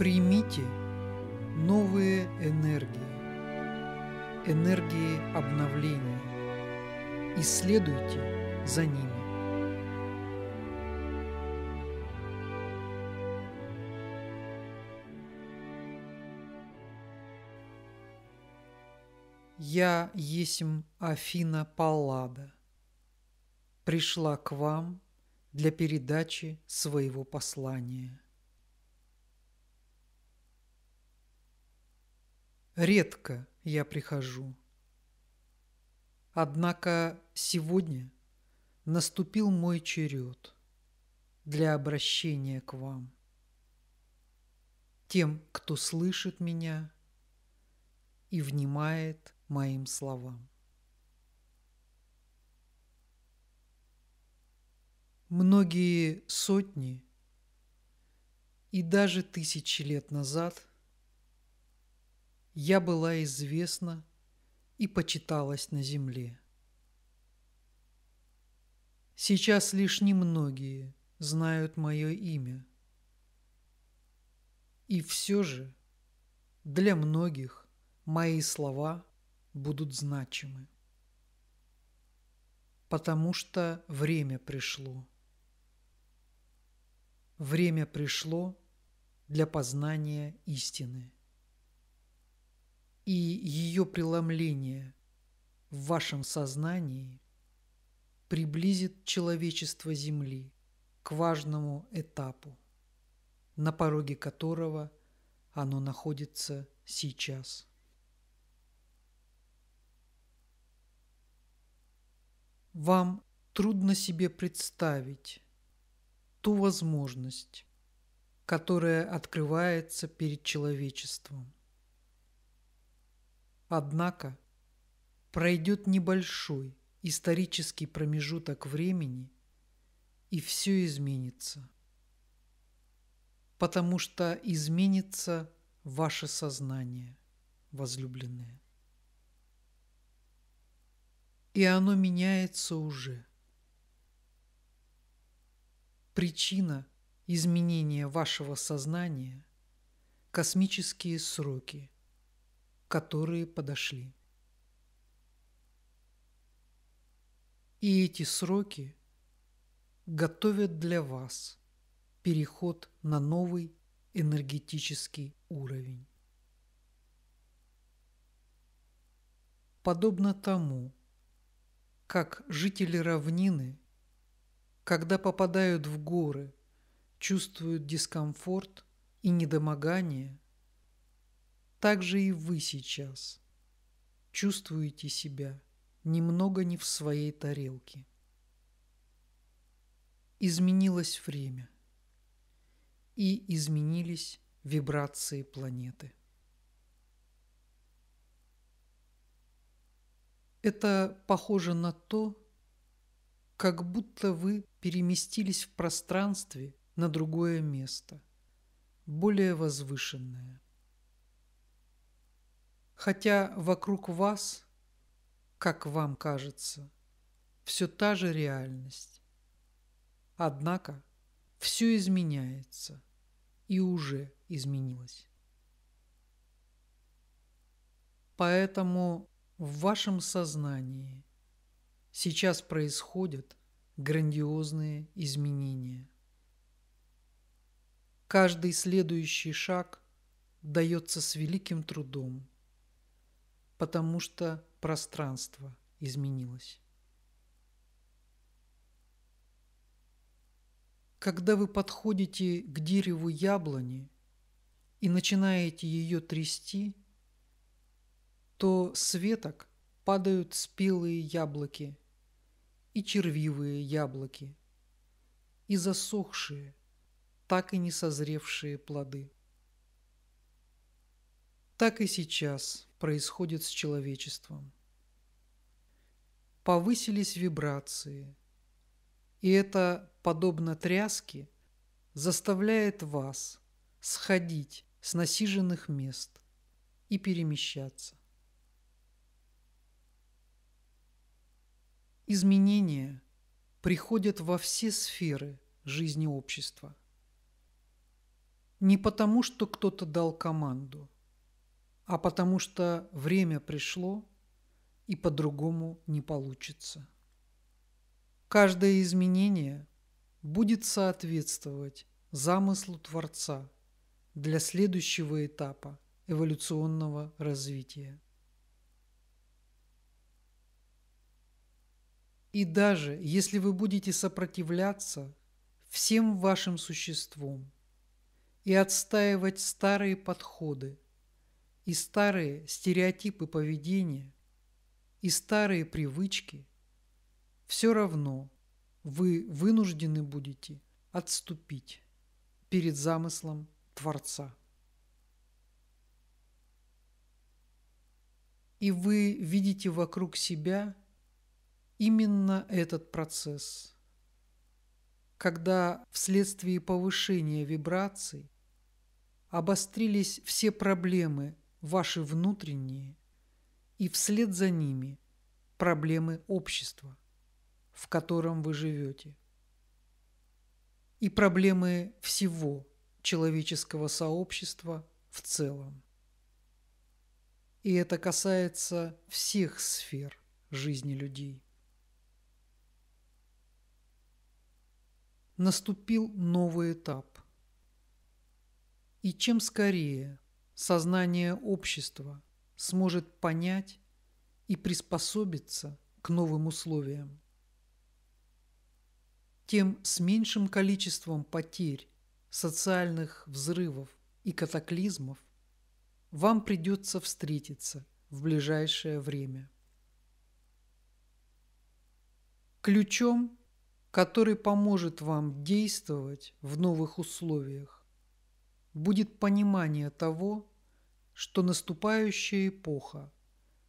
Примите новые энергии, энергии обновления и следуйте за ними. Я есмь Афина Паллада. Пришла к вам для передачи своего послания. Редко я прихожу. Однако сегодня наступил мой черед для обращения к вам. Тем, кто слышит меня и внимает моим словам. Многие сотни и даже тысячи лет назад – я была известна и почиталась на земле. Сейчас лишь немногие знают мое имя. И все же для многих мои слова будут значимы. Потому что время пришло. Время пришло для познания истины и ее преломление в вашем сознании приблизит человечество Земли к важному этапу, на пороге которого оно находится сейчас. Вам трудно себе представить ту возможность, которая открывается перед человечеством – Однако пройдет небольшой исторический промежуток времени, и все изменится. Потому что изменится ваше сознание, возлюбленное. И оно меняется уже. Причина изменения вашего сознания – космические сроки – которые подошли. И эти сроки готовят для вас переход на новый энергетический уровень. Подобно тому, как жители равнины, когда попадают в горы, чувствуют дискомфорт и недомогание – так же и вы сейчас чувствуете себя немного не в своей тарелке. Изменилось время и изменились вибрации планеты. Это похоже на то, как будто вы переместились в пространстве на другое место, более возвышенное – Хотя вокруг вас, как вам кажется, все та же реальность. Однако все изменяется и уже изменилось. Поэтому в вашем сознании сейчас происходят грандиозные изменения. Каждый следующий шаг дается с великим трудом потому что пространство изменилось. Когда вы подходите к дереву яблони и начинаете ее трясти, то с веток падают спелые яблоки и червивые яблоки и засохшие, так и не созревшие плоды. Так и сейчас – происходит с человечеством. Повысились вибрации, и это, подобно тряске, заставляет вас сходить с насиженных мест и перемещаться. Изменения приходят во все сферы жизни общества. Не потому, что кто-то дал команду – а потому что время пришло и по-другому не получится. Каждое изменение будет соответствовать замыслу Творца для следующего этапа эволюционного развития. И даже если вы будете сопротивляться всем вашим существом и отстаивать старые подходы – и старые стереотипы поведения, и старые привычки, все равно вы вынуждены будете отступить перед замыслом Творца. И вы видите вокруг себя именно этот процесс, когда вследствие повышения вибраций обострились все проблемы ваши внутренние и вслед за ними проблемы общества, в котором вы живете, и проблемы всего человеческого сообщества в целом. И это касается всех сфер жизни людей. Наступил новый этап. И чем скорее сознание общества сможет понять и приспособиться к новым условиям. Тем с меньшим количеством потерь, социальных взрывов и катаклизмов вам придется встретиться в ближайшее время. Ключом, который поможет вам действовать в новых условиях, будет понимание того, что наступающая эпоха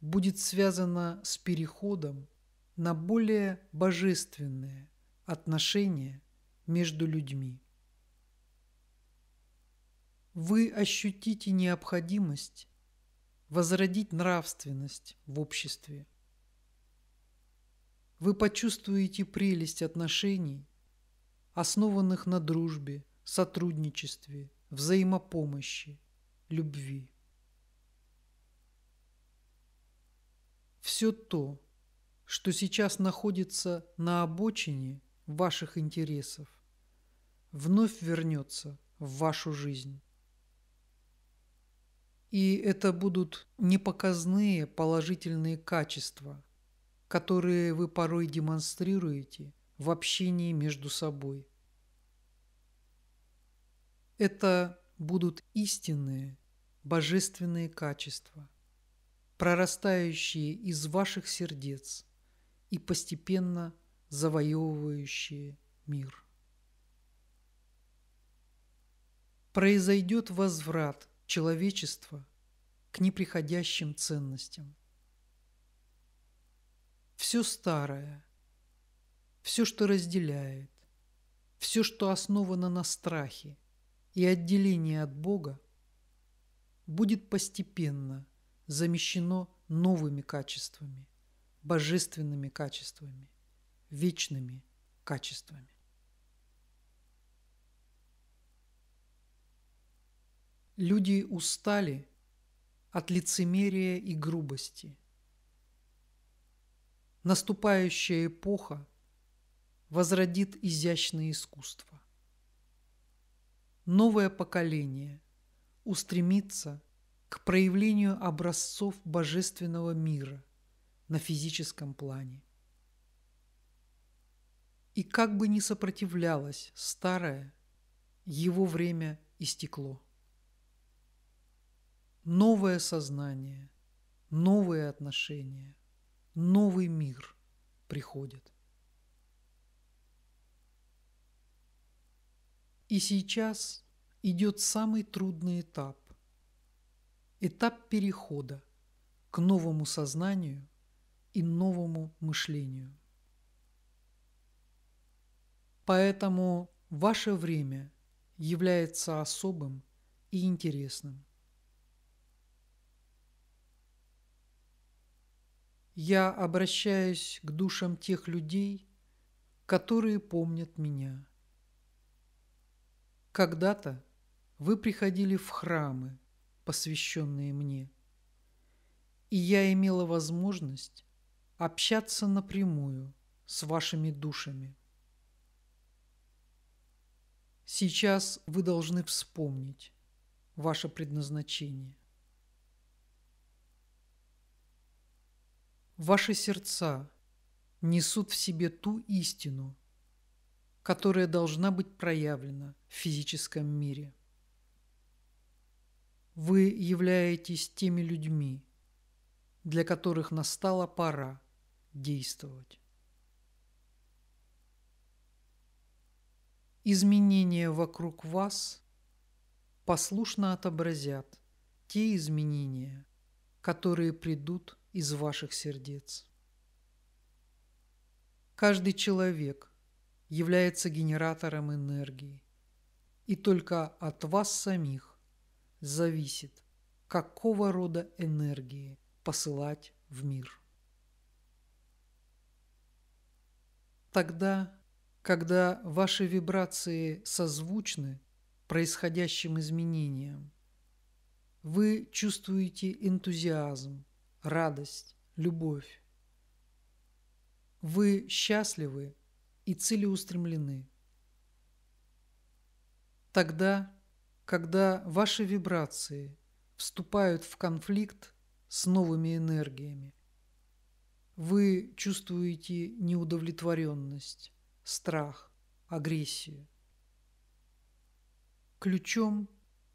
будет связана с переходом на более божественные отношения между людьми. Вы ощутите необходимость возродить нравственность в обществе. Вы почувствуете прелесть отношений, основанных на дружбе, сотрудничестве, взаимопомощи, любви. все то, что сейчас находится на обочине ваших интересов, вновь вернется в вашу жизнь. И это будут непоказные положительные качества, которые вы порой демонстрируете в общении между собой. Это будут истинные божественные качества, прорастающие из ваших сердец и постепенно завоевывающие мир. Произойдет возврат человечества к неприходящим ценностям. Все старое, все, что разделяет, все, что основано на страхе и отделении от Бога, будет постепенно – замещено новыми качествами, божественными качествами, вечными качествами. Люди устали от лицемерия и грубости. Наступающая эпоха возродит изящное искусство. Новое поколение устремится к проявлению образцов божественного мира на физическом плане. И как бы ни сопротивлялось старое, его время истекло. Новое сознание, новые отношения, новый мир приходит. И сейчас идет самый трудный этап Этап перехода к новому сознанию и новому мышлению. Поэтому ваше время является особым и интересным. Я обращаюсь к душам тех людей, которые помнят меня. Когда-то вы приходили в храмы – посвященные мне. И я имела возможность общаться напрямую с вашими душами. Сейчас вы должны вспомнить ваше предназначение. Ваши сердца несут в себе ту истину, которая должна быть проявлена в физическом мире – вы являетесь теми людьми, для которых настала пора действовать. Изменения вокруг вас послушно отобразят те изменения, которые придут из ваших сердец. Каждый человек является генератором энергии, и только от вас самих зависит, какого рода энергии посылать в мир. Тогда, когда ваши вибрации созвучны происходящим изменениям, вы чувствуете энтузиазм, радость, любовь. Вы счастливы и целеустремлены. Тогда, когда ваши вибрации вступают в конфликт с новыми энергиями. Вы чувствуете неудовлетворенность, страх, агрессию. Ключом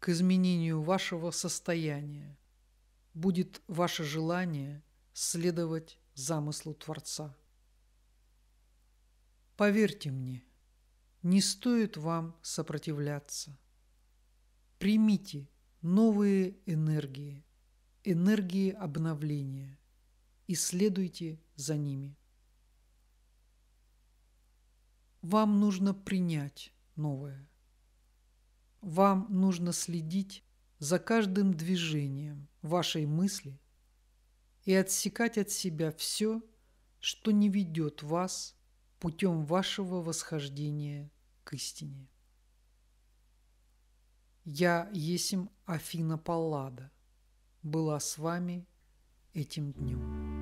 к изменению вашего состояния будет ваше желание следовать замыслу Творца. Поверьте мне, не стоит вам сопротивляться. Примите новые энергии, энергии обновления и следуйте за ними. Вам нужно принять новое. Вам нужно следить за каждым движением вашей мысли и отсекать от себя все, что не ведет вас путем вашего восхождения к истине. Я есим Афина Паллада, была с вами этим днем.